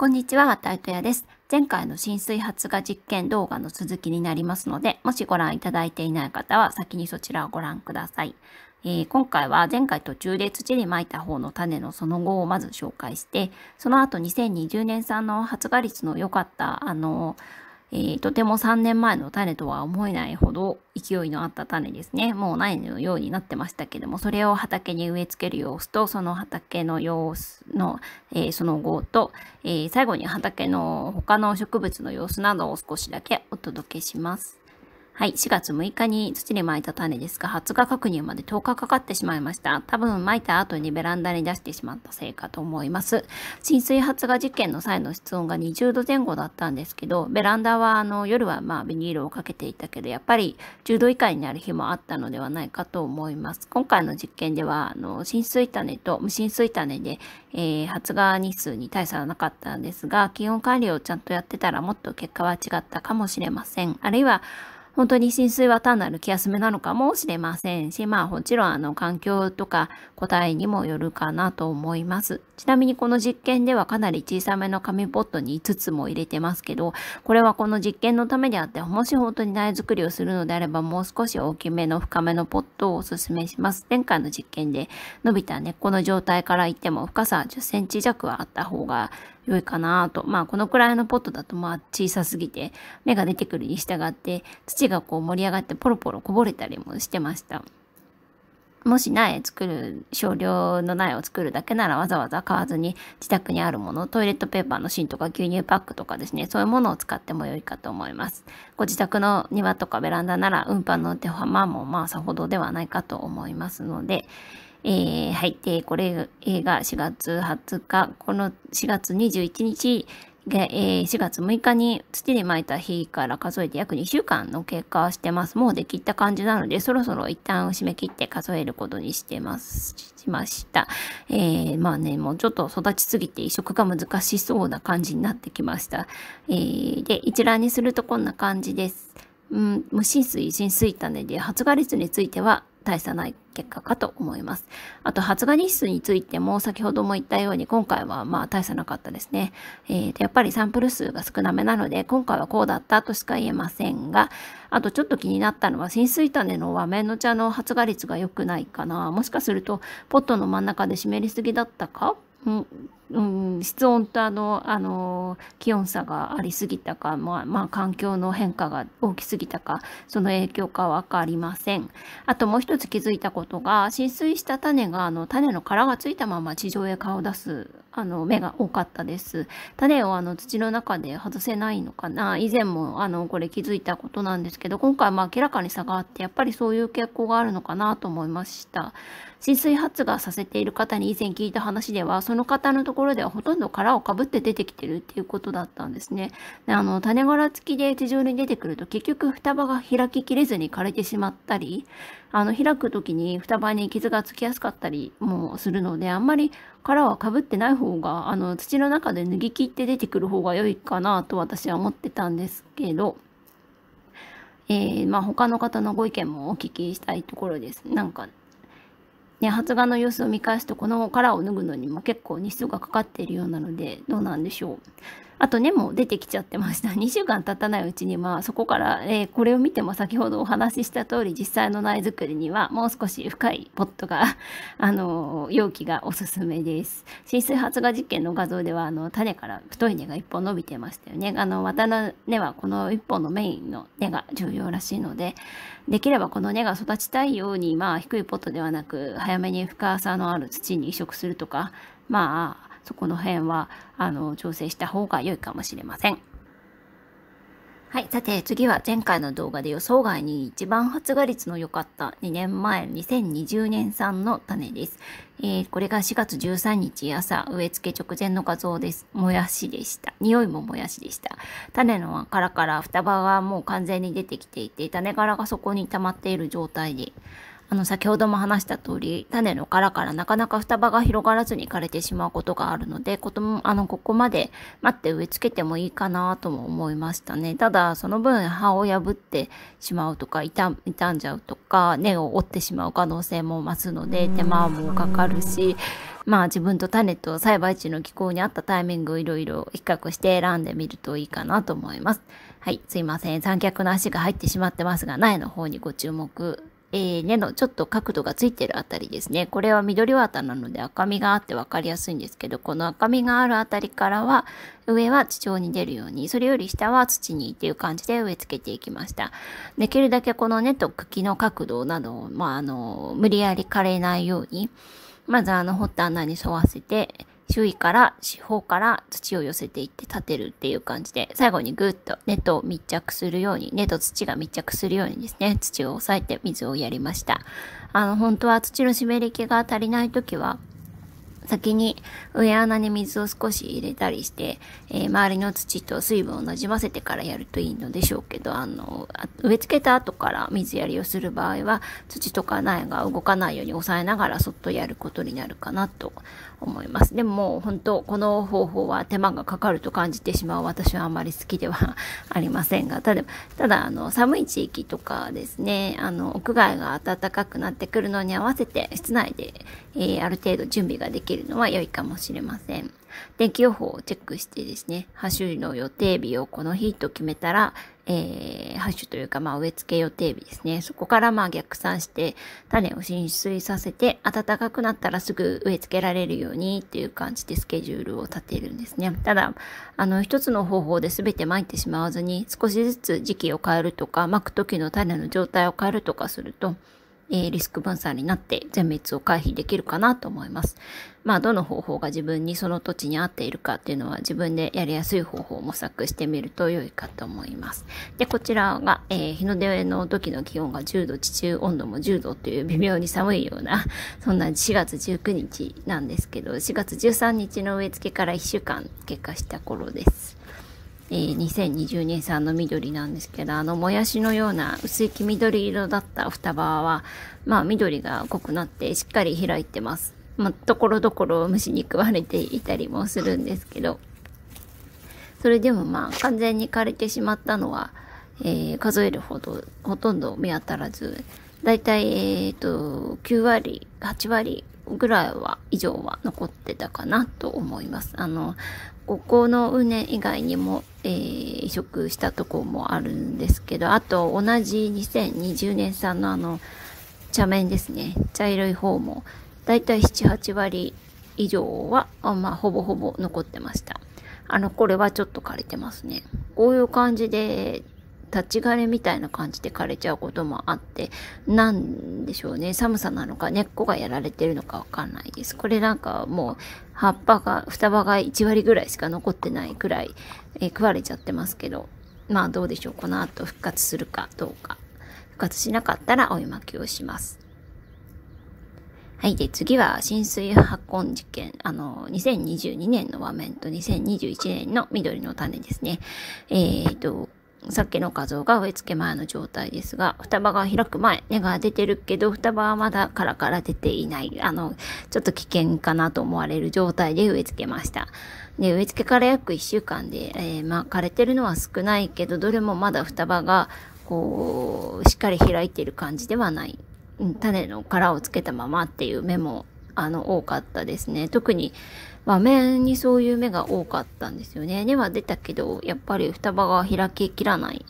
こんにちは、わたトとやです。前回の浸水発芽実験動画の続きになりますので、もしご覧いただいていない方は先にそちらをご覧ください。えー、今回は前回途中で土にまいた方の種のその後をまず紹介して、その後2020年産の発芽率の良かった、あのえー、とても3年前の種とは思えないほど勢いのあった種ですね。もう苗のようになってましたけども、それを畑に植え付ける様子と、その畑の様子の、えー、その後と、えー、最後に畑の他の植物の様子などを少しだけお届けします。はい、4月6日に土に撒いた種ですが、発芽確認まで10日かかってしまいました。多分撒いた後にベランダに出してしまったせいかと思います。浸水発芽実験の際の室温が20度前後だったんですけど、ベランダはあの夜はまあビニールをかけていたけど、やっぱり10度以下になる日もあったのではないかと思います。今回の実験では、あの浸水種と無浸水種で、えー、発芽日数に大差はなかったんですが、気温管理をちゃんとやってたらもっと結果は違ったかもしれません。あるいは本当に浸水は単なる気休めなのかもしれませんし、まあもちろんあの環境とか個体にもよるかなと思います。ちなみにこの実験ではかなり小さめの紙ポットに5つも入れてますけど、これはこの実験のためであって、もし本当に苗作りをするのであればもう少し大きめの深めのポットをお勧めします。前回の実験で伸びた根っこの状態からいっても深さ10センチ弱はあった方が良いかなと。まあこのくらいのポットだとまあ小さすぎて芽が出てくるに従って土がこう盛り上がってポロポロこぼれたりもしてました。もし苗作る、少量の苗を作るだけならわざわざ買わずに自宅にあるもの、トイレットペーパーの芯とか牛乳パックとかですね、そういうものを使っても良いかと思います。ご自宅の庭とかベランダなら運搬の手間もまあさほどではないかと思いますので、えー、はい。で、これ、が4月20日、この4月21日えー、4月6日に土で巻いた日から数えて約2週間の経過してます。もうできた感じなので、そろそろ一旦締め切って数えることにしてます、しました。えー、まあね、もうちょっと育ちすぎて移植が難しそうな感じになってきました。えー、で、一覧にするとこんな感じです。うん、無浸水、浸水種で発芽率については大差ない結果かと思います。あと発芽日数についても先ほども言ったように今回はまあ大差なかったですね。えー、やっぱりサンプル数が少なめなので今回はこうだったとしか言えませんがあとちょっと気になったのは浸水種の和面の茶の発芽率が良くないかなもしかするとポットの真ん中で湿りすぎだったか、うん、うん、室温とあの、あの気温差がありすぎたか、まあ、まあ、環境の変化が大きすぎたか、その影響か分かりません。あともう一つ気づいたことが、浸水した種が、あの、種の殻がついたまま地上へ顔を出す、あの、芽が多かったです。種をあの、土の中で外せないのかな。以前も、あの、これ気づいたことなんですけど、今回、まあ、明らかに差があって、やっぱりそういう傾向があるのかなと思いました。浸水発芽させている方に以前聞いた話では、その方のところころではほとんど殻をかぶって出てきてるっていうことだったんですね。であの種殻付きで地上に出てくると結局双葉が開ききれずに枯れてしまったりあの開く時に双葉に傷がつきやすかったりもするのであんまり殻はかぶってない方があの土の中で脱ぎ切って出てくる方が良いかなと私は思ってたんですけど。えー、まあ、他の方のご意見もお聞きしたいところです。なんかね、発芽の様子を見返すとこの殻を脱ぐのにも結構日数がかかっているようなのでどうなんでしょう。あと根も出てきちゃってました。2 週間経たないうちに、まあ、そこから、えー、これを見ても先ほどお話しした通り、実際の苗作りにはもう少し深いポットが、あの容器がおすすめです。浸水発芽実験の画像では、あの、種から太い根が1本伸びてましたよね。あの、綿の根はこの1本のメインの根が重要らしいので、できればこの根が育ちたいように、まあ、低いポットではなく、早めに深さのある土に移植するとか、まあ、そこの辺はあの調整した方が良いかもしれません。はい。さて、次は前回の動画で予想外に一番発芽率の良かった2年前、2020年産の種です。えー、これが4月13日朝、植え付け直前の画像です。もやしでした。匂いももやしでした。種の殻から双葉がもう完全に出てきていて、種殻がそこに溜まっている状態で、あの、先ほども話した通り、種の殻からなかなか双葉が広がらずに枯れてしまうことがあるので、ことも、あの、ここまで待って植え付けてもいいかなとも思いましたね。ただ、その分、葉を破ってしまうとか、傷傷んじゃうとか、根を折ってしまう可能性も増すので、手間もかかるし、まあ自分と種と栽培地の気候に合ったタイミングをいろいろ比較して選んでみるといいかなと思います。はい、すいません。三脚の足が入ってしまってますが、苗の方にご注目えー、根のちょっと角度がついてるあたりですね。これは緑綿なので赤みがあって分かりやすいんですけど、この赤みがあるあたりからは、上は地上に出るように、それより下は土にっていう感じで植え付けていきました。できるだけこの根と茎の角度などを、まあ、あの、無理やり枯れないように、まずあの、掘った穴に沿わせて、周囲から四方から土を寄せていって立てるっていう感じで最後にぐっと根と密着するように根と土が密着するようにですね土を押さえて水をやりましたあの本当は土の湿り気が足りない時は先に上穴に水を少し入れたりして、えー、周りの土と水分をなじませてからやるといいのでしょうけど、あの、植え付けた後から水やりをする場合は、土とか苗が動かないように抑えながらそっとやることになるかなと思います。でも本当、この方法は手間がかかると感じてしまう私はあまり好きでは ありませんが、ただ、ただ、あの、寒い地域とかですね、あの、屋外が暖かくなってくるのに合わせて、室内で、えー、ある程度準備ができるるのは良いかもしれません。天気予報をチェックしてですね、ハッシュの予定日をこの日と決めたら、えー、ハッシュというか、まあ、植え付け予定日ですね。そこからまあ逆算して、種を浸水させて、暖かくなったらすぐ植え付けられるようにっていう感じでスケジュールを立てるんですね。ただ、あの、一つの方法で全てまいてしまわずに、少しずつ時期を変えるとか、巻く時の種の状態を変えるとかすると、えリスク分散になって全滅を回避できるかなと思います。まあ、どの方法が自分にその土地に合っているかっていうのは自分でやりやすい方法を模索してみると良いかと思います。で、こちらが、えー、日の出の時の気温が10度、地中温度も10度という微妙に寒いような、そんな4月19日なんですけど、4月13日の植え付けから1週間経過した頃です。えー、2022産の緑なんですけど、あの、もやしのような薄い黄緑色だった双葉は、まあ、緑が濃くなってしっかり開いてます。まあ、ところどころ虫に食われていたりもするんですけど、それでもまあ、完全に枯れてしまったのは、えー、数えるほど、ほとんど目当たらず、だいたい、えっ、ー、と、9割、8割ぐらいは、以上は残ってたかなと思います。あの、ここの畝以外にも、えー、移植したとこもあるんですけど、あと同じ2020年産のあの、茶面ですね。茶色い方も、だいたい7、8割以上は、あまあ、ほぼほぼ残ってました。あの、これはちょっと枯れてますね。こういう感じで、立ち枯れみたいな感じで枯れちゃうこともあって、なんでしょうね。寒さなのか、根っこがやられてるのかわかんないです。これなんかもう、葉っぱが、双葉が1割ぐらいしか残ってないくらい、えー、食われちゃってますけど、まあどうでしょう。この後復活するかどうか。復活しなかったらお湯巻きをします。はい。で、次は、浸水発根事件。あの、2022年の場面と2021年の緑の種ですね。えっ、ー、と、さっきの画像が植え付け前の状態ですが、双葉が開く前、根が出てるけど、双葉はまだカラカラ出ていない、あの、ちょっと危険かなと思われる状態で植え付けました。で、植え付けから約1週間で、えー、まあ、枯れてるのは少ないけど、どれもまだ双葉が、こう、しっかり開いてる感じではない。種の殻をつけたままっていう目もあの多かったですね。特に場面にそういう目が多かったんですよね。根は出たけど、やっぱり双葉が開ききらない。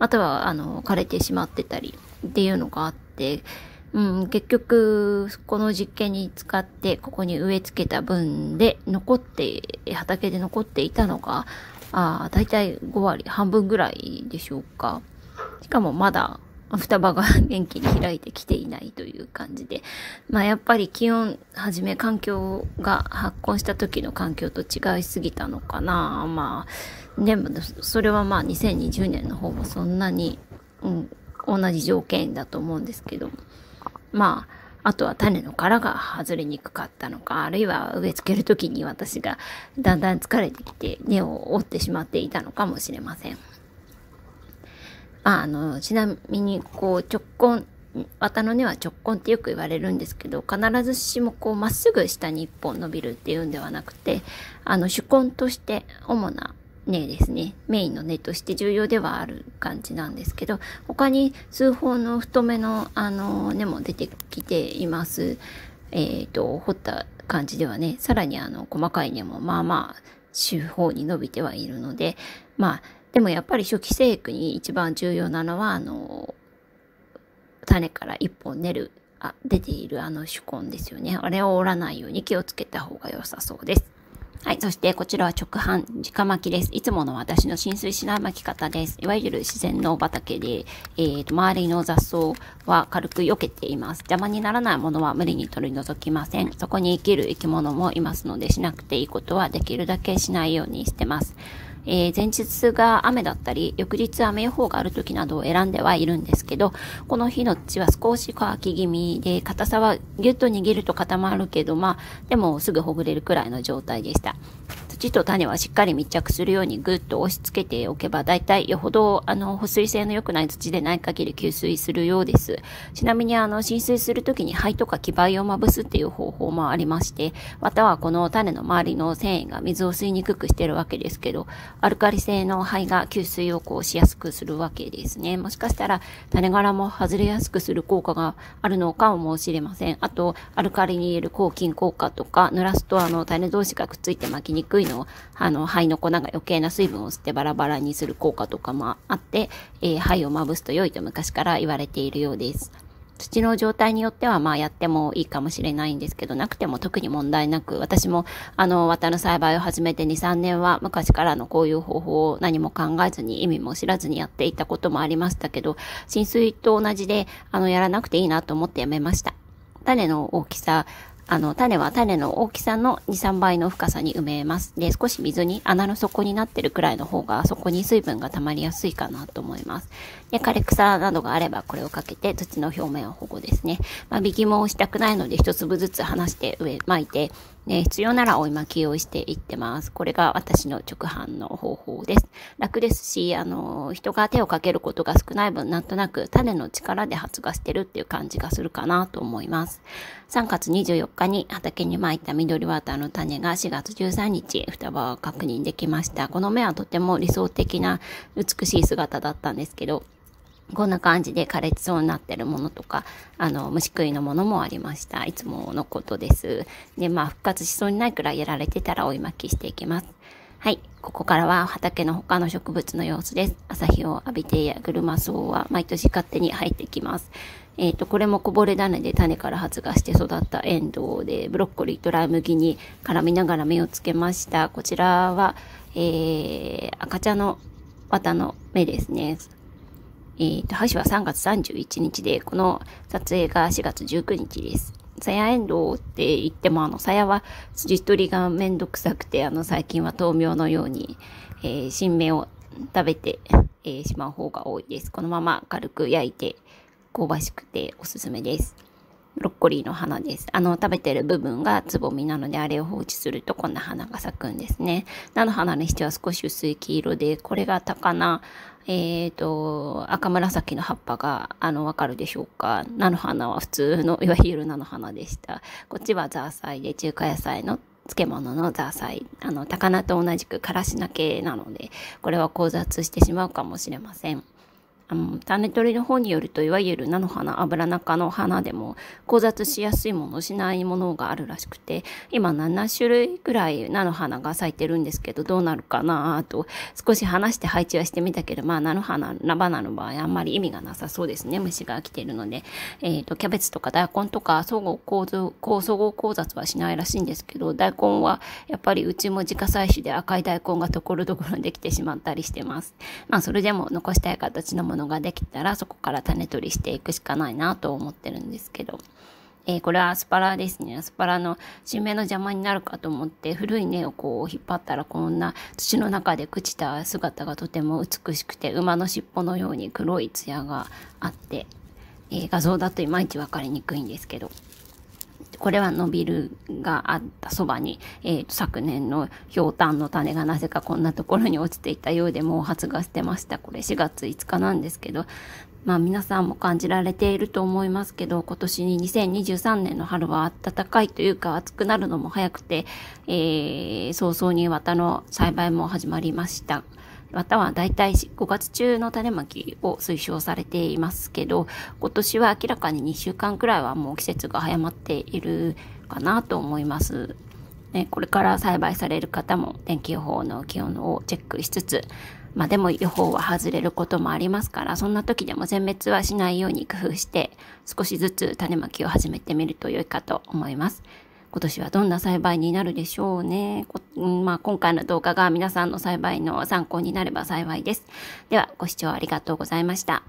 または、あの、枯れてしまってたりっていうのがあって、うん、結局、この実験に使って、ここに植え付けた分で残って、畑で残っていたのが、あだいた5割、半分ぐらいでしょうか。しかもまだ双葉が元気に開いてきていないという感じで、まあ、やっぱり気温はじめ環境が発根した時の環境と違いすぎたのかなまあでもそれはまあ2020年の方もそんなに、うん、同じ条件だと思うんですけどまああとは種の殻が外れにくかったのか、あるいは植え付ける時に私がだんだん疲れてきて根を折ってしまっていたのかもしれません。まあ、あの、ちなみに、こう、直根、綿の根は直根ってよく言われるんですけど、必ずしもこう、まっすぐ下に一本伸びるっていうんではなくて、あの、主根として主な根ですね。メインの根として重要ではある感じなんですけど、他に数本の太めの、あの、根も出てきています。えっ、ー、と、掘った感じではね、さらにあの、細かい根もまあまあ、四方に伸びてはいるので、まあ、でもやっぱり初期生育に一番重要なのはあの種から1本練るあ出ているあの手根ですよねあれを折らないように気をつけた方が良さそうですはい。そして、こちらは直販、直巻きです。いつもの私の浸水しない巻き方です。いわゆる自然の畑で、えー、と、周りの雑草は軽く避けています。邪魔にならないものは無理に取り除きません。そこに生きる生き物もいますので、しなくていいことはできるだけしないようにしてます。えー、前日が雨だったり、翌日雨予報がある時などを選んではいるんですけど、この日の土は少し乾き気味で、硬さはギュッと握ると固まるけど、まあ、でもすぐほぐれるくらいの状態でした。地と種はしっかり密着するようにぐっと押し付けておけば、大体よほど、あの、保水性の良くない土でない限り吸水するようです。ちなみに、あの、浸水するときに灰とか木灰をまぶすっていう方法もありまして、またはこの種の周りの繊維が水を吸いにくくしてるわけですけど、アルカリ性の灰が吸水をこうしやすくするわけですね。もしかしたら、種柄も外れやすくする効果があるのかもしれません。あと、アルカリにいる抗菌効果とか、濡らすとあの、種同士がくっついて巻きにくいののあの肺の粉が余計な水分を吸ってバラバラにする効果とかもあって、えー、肺をまぶすと良いと昔から言われているようです。土の状態によってはまあやってもいいかもしれないんですけど、なくても特に問題なく、私もあの綿の栽培を始めて2、3年は昔からのこういう方法を何も考えずに意味も知らずにやっていたこともありましたけど、浸水と同じであのやらなくていいなと思ってやめました。種の大きさ、あの、種は種の大きさの2、3倍の深さに埋めます。で、少し水に、穴の底になってるくらいの方が、そこに水分が溜まりやすいかなと思います。で、枯れ草などがあれば、これをかけて、土の表面を保護ですね。まあ、引きもしたくないので、一粒ずつ離して植え、巻いて、ね、必要なら追い巻きをしていってます。これが私の直販の方法です。楽ですし、あの、人が手をかけることが少ない分、なんとなく種の力で発芽してるっていう感じがするかなと思います。3月24日に畑に巻いた緑ワーターの種が4月13日、双葉を確認できました。この芽はとても理想的な美しい姿だったんですけど、こんな感じで枯れそうになってるものとか、あの、虫食いのものもありました。いつものことです。で、まあ、復活しそうにないくらいやられてたら追い巻きしていきます。はい。ここからは畑の他の植物の様子です。朝日を浴びてやグルマソウは毎年勝手に入ってきます。えっ、ー、と、これもこぼれ種で種から発芽して育ったエンドウで、ブロッコリーとライ麦に絡みながら目をつけました。こちらは、えー、赤茶の綿の芽ですね。えー、と、箸は3月31日で、この撮影が4月19日です。さやエンドウって言っても、あの、さやは筋取りがめんどくさくて、あの、最近は豆苗のように、えー、新芽を食べて、えー、しまう方が多いです。このまま軽く焼いて、香ばしくておすすめです。ブロッコリーの花です。あの、食べてる部分がつぼみなので、あれを放置するとこんな花が咲くんですね。菜の花にしては少し薄い黄色で、これが高菜、えっ、ー、と、赤紫の葉っぱが、あの、わかるでしょうか。菜の花は普通の、いわゆる菜の花でした。こっちはザーサイで、中華野菜の漬物のザーサイあの高菜と同じくからしな系なのでこれは交雑してしまうかもしれませんあのタネ取りの方によるといわゆる菜の花アブラナ科の花でも交雑しやすいものしないものがあるらしくて今7種類ぐらい菜の花が咲いてるんですけどどうなるかなと少し話して配置はしてみたけどまあ菜の花菜花の場合あんまり意味がなさそうですね虫が来てるので、えーと、キャベツとか大根とか相互構造相互交雑はしないらしいんですけど大根はやっぱりうちも自家採取で赤い大根がところどころできてしまったりしてます。まあそれでも残したい形のもののができたらそこから種取りしていくしかないなと思ってるんですけど、えー、これはアスパラですねアスパラの新芽の邪魔になるかと思って古い根をこう引っ張ったらこんな土の中で朽ちた姿がとても美しくて馬の尻尾のように黒い艶があって、えー、画像だといまいち分かりにくいんですけどこれは伸びるがあったそばに、えー、昨年のひょうたんの種がなぜかこんなところに落ちていたようで毛髪が捨てました。これ4月5日なんですけど、まあ皆さんも感じられていると思いますけど、今年に2023年の春は暖かいというか暑くなるのも早くて、えー、早々に綿の栽培も始まりました。または大体5月中の種まきを推奨されていますけど、今年は明らかに2週間くらいはもう季節が早まっているかなと思います。ね、これから栽培される方も天気予報の気温をチェックしつつ、まあでも予報は外れることもありますから、そんな時でも全滅はしないように工夫して、少しずつ種まきを始めてみると良いかと思います。今年はどんな栽培になるでしょうね。まあ、今回の動画が皆さんの栽培の参考になれば幸いです。では、ご視聴ありがとうございました。